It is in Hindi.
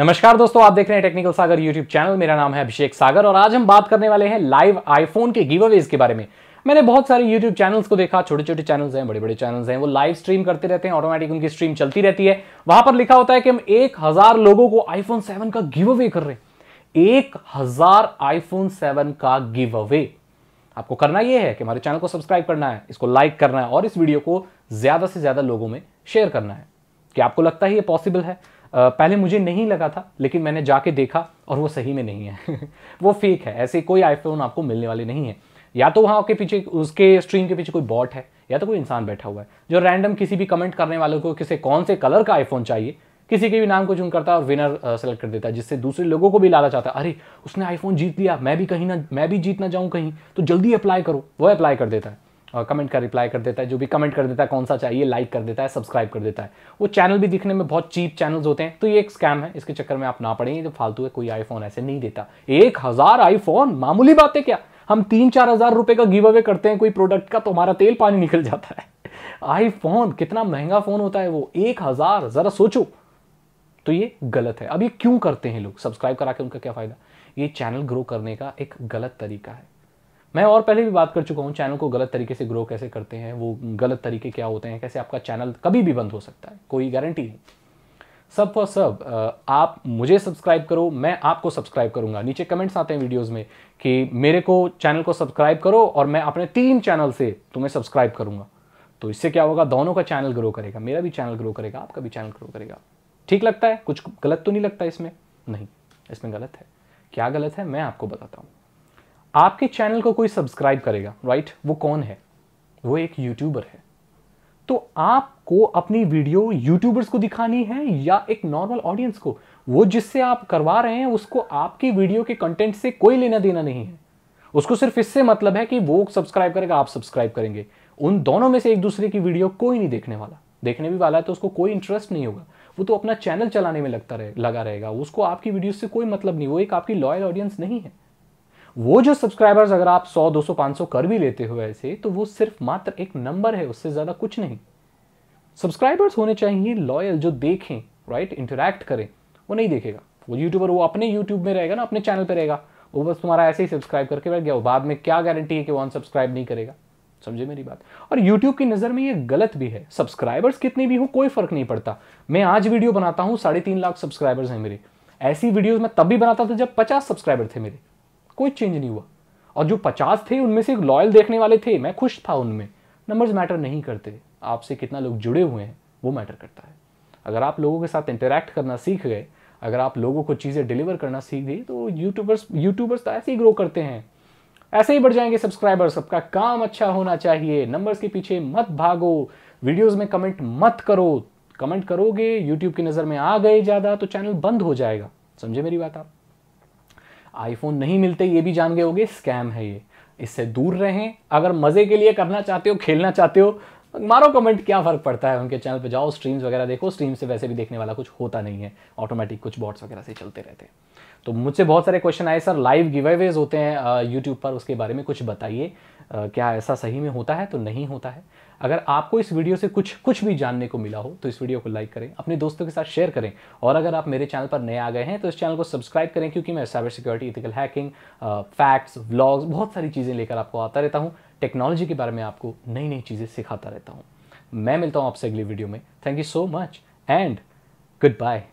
नमस्कार दोस्तों आप देख रहे हैं टेक्निकल सागर यूट्यूब चैनल मेरा नाम है अभिषेक सागर और आज हम बात करने वाले हैं लाइव आईफोन के गिव अवेज के बारे में मैंने बहुत सारे यूट्यूब चैनल्स को देखा छोटे छोटे चैनल्स हैं बड़े बड़े चैनल्स हैं वो लाइव स्ट्रीम करते रहते हैं ऑटोमेटिक उनकी स्ट्रीम चलती रहती है वहां पर लिखा होता है कि हम एक हजार लोगों को आईफोन सेवन का गिव अवे कर रहे हैं एक हजार आईफोन सेवन का गिव अवे आपको करना यह है कि हमारे चैनल को सब्सक्राइब करना है इसको लाइक करना है और इस वीडियो को ज्यादा से ज्यादा लोगों में शेयर करना है क्या आपको लगता है ये पॉसिबल है पहले मुझे नहीं लगा था लेकिन मैंने जाके देखा और वो सही में नहीं है वो फेक है ऐसे कोई आईफोन आपको मिलने वाले नहीं है या तो वहाँ के पीछे उसके स्ट्रीम के पीछे कोई बॉट है या तो कोई इंसान बैठा हुआ है जो रैंडम किसी भी कमेंट करने वालों को किसे कौन से कलर का आईफोन चाहिए किसी के भी नाम को चुन करता है और विनर सेलेक्ट कर देता है जिससे दूसरे लोगों को भी लाला चाहता है अरे उसने आईफोन जीत लिया मैं भी कहीं ना मैं भी जीत ना जाऊँ कहीं तो जल्दी अप्लाई करो वह अप्लाई कर देता है कमेंट का रिप्लाई कर देता है जो भी कमेंट कर देता है कौन सा चाहिए लाइक कर देता है सब्सक्राइब कर देता है वो चैनल भी दिखने में बहुत चीप चैनल्स होते हैं तो ये एक स्कैम है इसके चक्कर में आप ना पड़ेंगे जो तो फालतू है कोई आईफोन ऐसे नहीं देता एक हज़ार आईफोन मामूली बात है क्या हम तीन चार हज़ार रुपए का गिव अवे करते हैं कोई प्रोडक्ट का तो हमारा तेल पानी निकल जाता है आईफोन कितना महंगा फ़ोन होता है वो एक हज़ार ज़रा सोचो तो ये गलत है अब ये क्यों करते हैं लोग सब्सक्राइब करा के उनका क्या फ़ायदा ये चैनल ग्रो करने का एक गलत तरीका है मैं और पहले भी बात कर चुका हूँ चैनल को गलत तरीके से ग्रो कैसे करते हैं वो गलत तरीके क्या होते हैं कैसे आपका चैनल कभी भी बंद हो सकता है कोई गारंटी नहीं सब फॉर सब आप मुझे सब्सक्राइब करो मैं आपको सब्सक्राइब करूंगा नीचे कमेंट्स आते हैं वीडियोस में कि मेरे को चैनल को सब्सक्राइब करो और मैं अपने तीन चैनल से तुम्हें सब्सक्राइब करूंगा तो इससे क्या होगा दोनों का चैनल ग्रो करेगा मेरा भी चैनल ग्रो करेगा आपका भी चैनल ग्रो करेगा ठीक लगता है कुछ गलत तो नहीं लगता इसमें नहीं इसमें गलत है क्या गलत है मैं आपको बताता हूँ आपके चैनल को कोई सब्सक्राइब करेगा राइट वो कौन है वो एक यूट्यूबर है तो आपको अपनी वीडियो यूट्यूबर्स को दिखानी है या एक नॉर्मल ऑडियंस को वो जिससे आप करवा रहे हैं उसको आपकी वीडियो के कंटेंट से कोई लेना देना नहीं है उसको सिर्फ इससे मतलब है कि वो सब्सक्राइब करेगा आप सब्सक्राइब करेंगे उन दोनों में से एक दूसरे की वीडियो कोई नहीं देखने वाला देखने भी वाला है तो उसको कोई इंटरेस्ट नहीं होगा वो तो अपना चैनल चलाने में लगता रहे लगा रहेगा उसको आपकी वीडियो से कोई मतलब नहीं वो एक आपकी लॉयल ऑडियंस नहीं है वो जो सब्सक्राइबर्स अगर आप 100, 200, 500 कर भी लेते हो ऐसे तो वो सिर्फ मात्र एक नंबर है उससे ज़्यादा कुछ नहीं सब्सक्राइबर्स होने चाहिए लॉयल जो देखें राइट इंटरेक्ट करें वो नहीं देखेगा वो यूट्यूबर वो अपने यूट्यूब में रहेगा ना अपने चैनल पर रहेगा वो बस तुम्हारा ऐसे ही सब्सक्राइब करके बैठ गया वो बाद में क्या गारंटी है कि वो अनसब्सक्राइब नहीं करेगा समझे मेरी बात और YouTube की नज़र में ये गलत भी है सब्सक्राइबर्स कितने भी हो कोई फर्क नहीं पड़ता मैं आज वीडियो बनाता हूँ साढ़े तीन लाख सब्सक्राइबर्स हैं मेरे ऐसी वीडियोस मैं तब भी बनाता था जब पचास सब्सक्राइबर थे मेरे कोई चेंज नहीं हुआ और जो पचास थे उनमें से लॉयल देखने वाले थे मैं खुश था उनमें नंबर्स मैटर नहीं करते आपसे कितना लोग जुड़े हुए हैं वो मैटर करता है अगर आप लोगों के साथ इंटरेक्ट करना सीख गए अगर आप लोगों को चीज़ें डिलीवर करना सीख गई तो यूट्यूबर्स यूट्यूबर्स तो ऐसे ही ग्रो करते हैं ऐसे ही बढ़ जाएंगे सब्सक्राइबर्स सबका काम अच्छा होना चाहिए नंबर्स के पीछे मत भागो वीडियोस में कमेंट मत करो कमेंट करोगे यूट्यूब की नज़र में आ गए ज़्यादा तो चैनल बंद हो जाएगा समझे मेरी बात आप आईफोन नहीं मिलते ये भी जान गए होगे स्कैम है ये इससे दूर रहें अगर मज़े के लिए करना चाहते हो खेलना चाहते हो मारो कमेंट क्या फ़र्क पड़ता है उनके चैनल पे जाओ स्ट्रीम्स वगैरह देखो स्ट्रीम से वैसे भी देखने वाला कुछ होता नहीं है ऑटोमेटिक कुछ बॉट्स वगैरह से चलते रहते हैं तो मुझसे बहुत सारे क्वेश्चन आए सर लाइव गिवेवेज होते हैं यूट्यूब पर उसके बारे में कुछ बताइए क्या ऐसा सही में होता है तो नहीं होता है अगर आपको इस वीडियो से कुछ कुछ भी जानने को मिला हो तो इस वीडियो को लाइक करें अपने दोस्तों के साथ शेयर करें और अगर आप मेरे चैनल पर नए आ गए हैं तो इस चैनल को सब्सक्राइब करें क्योंकि मैं cyber security ethical hacking facts vlogs बहुत सारी चीज़ें लेकर आपको आता रहता हूँ टेक्नोलॉजी के बारे में आपको नई नई चीज़ें सिखाता रहता हूँ मैं मिलता हूँ आपसे अगली वीडियो में thank you so much and good bye